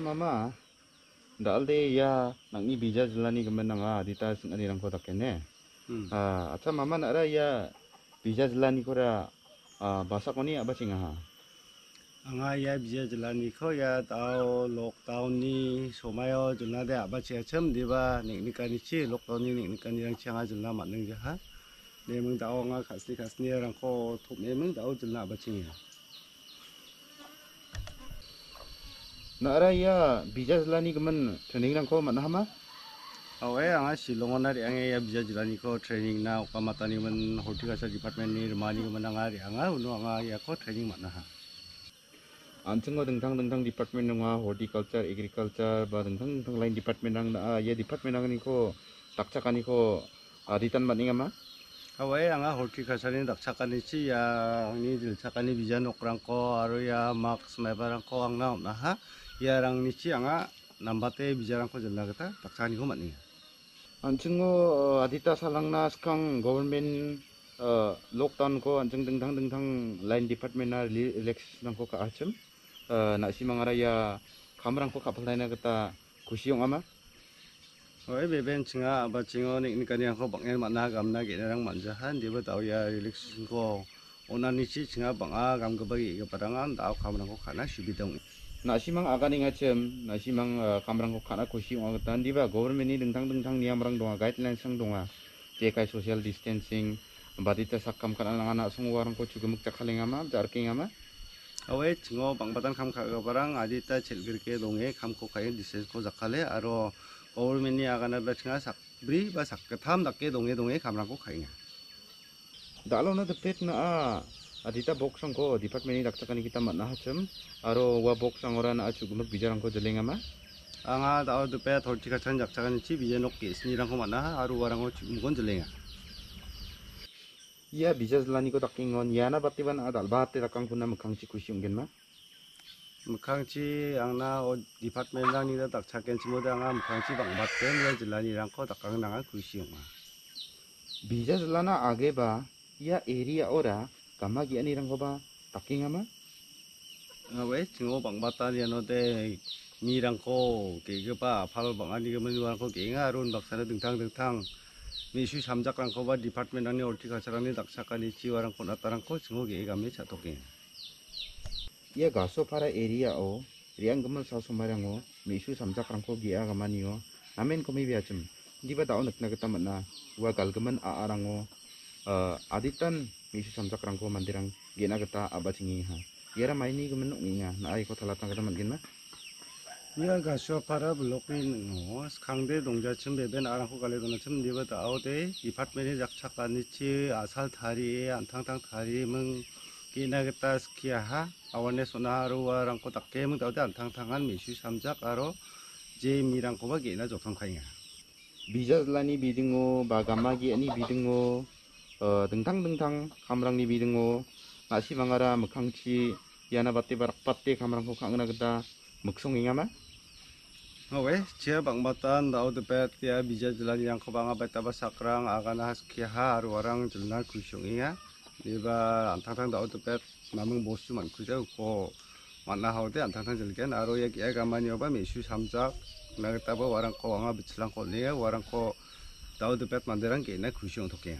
mama ndalde ya nangi bija jelani gemenang a di tas ani rang kodak kene hmm. ah, a acha mama nara ya bija jelani kora bahasa basa koni aba singa ha anga ya bija jelani ko ya tao lockdown ni somayo jelna de aba che chem deba niknikani chi lockdown ni niknikani rang changa jelna maneng ja ha nemeng dao anga kasni kasni rang ko thop nemeng dao apa aba nara ya bija jilani kemen training nang ko mana hama awe anga silongon nari anga ya bija jilani ko training na ukamata ni men horticulture department ni remani kemen anga ri anga unu anga ya ko training mana ha antingo dengtang dengtang department nunga horticulture agriculture ba dengtang dengtang lain department nang ya department nang ni ko takcakani ko aditan maninga ma kawai anga hoki kasani dak cakani ci ya ni dil cakani bija nokrang ko aru ya mak semai barang ko ang naum nah, ha ya rang ni ci yang nambate bija rang ko jelang kita dak cakani kumat ni anjing ko eh, adita salang nas kang government eh, lockdown ko anjing deng tang deng tang line department na relax nang ko ka acem eh, si mangara ya kamrang ko kapal lain kita kusiung ama Oi beben chinga ba chingo nik nik kani ko bangen mana gam na ge rang man dia betau ya relaxing ko ona ni chi chinga banga gam ge bagi ge parangan dau kamrang ko khana sibidong na simang aga ninga chem na simang kamrang ko khana ko siwa tan diba government ni dengtang dengtang niam rang donga guidelines rang donga je kai social distancing badita sakam kana nangana sungwa rang ko chugemuk takhalinga ma jarkinga ama, awai chingo bang batan kham kha ga parang adita chelgir ke donge kham ko kai disease ko zakale aro 어울맨이 아가나다 칭아 삭브리 바 삭그탐 닦게 동해 동해 감라고 가이냐 달로나 듭뜻나 아 adita box angko department ini daktakan kita mana hacem aro wa box angoran acu gumuk bijarang ko jeleng ama anga dao dupe thorti kachan jaktakan ci bijan nok ke sini rang ko mana aro warang ko mukon jeleng ia bijar lani ko takingon yana batiwan adal bahatte takang kuna mukang ci kusyung ma mukangchi angna o department rang ni da dakchaken chimo da anga mukangchi bangbatte ia jilla ni rangko dakkangnanga kusi ong·a. Bija jillana ageba ia area ora gama ba rangkoba dakingama? Ngawe jingo bangbata nianode mirangko gegeba apal bangani gemani warangko keinga run baksana dengtang dengtang misu samjakrangkoba department rangni horticulture rangni daksakani jiwarangko natarangko jingo gegame jatoke ia gaso para area ya, o oh. riang gemel sa sumarang o oh. misu samjakram ko gia gamani o oh. amen komi biacem bata tao nak kita mana wa gemen a arang o eh, aditan misu samjakram ko mandirang gena kita abacingi ha ramai ni gemen nginga na aiko ko talatang kita mandin ma ia gaso para blokin o skangde dongjachim beben arang ko gale di bata tao te meni jak cakani chi asal tari, antang tang tari meng Inagetas kiaha skiaha awane sonaru warang kota kem tau dan tang tangan misu samjak aro jemi rang na gina jokang kanya bijas lani bidingo bagama gi ani bidingo tentang e, tentang kamrang ni bidingo nasi mangara mekangci yana bati barak pati kamrang kokang na kita meksung ingama Oke, cia bang batan tau tepet ya bijak jalan yang kebanga betapa sakrang akan haskiha haru orang jalan kusung ingat. 일반 안탕탕 다오도 백 남은 모습만 그저고 만나하오데 안탕탕 절게 나로 얘기 예, 애가 예, 만이 오바 미슈 삼작 나겠다봐 와랑코 왕아 비칠랑코 니에 네, 와랑코 다오도 백만들란게있네 그시용 토끼야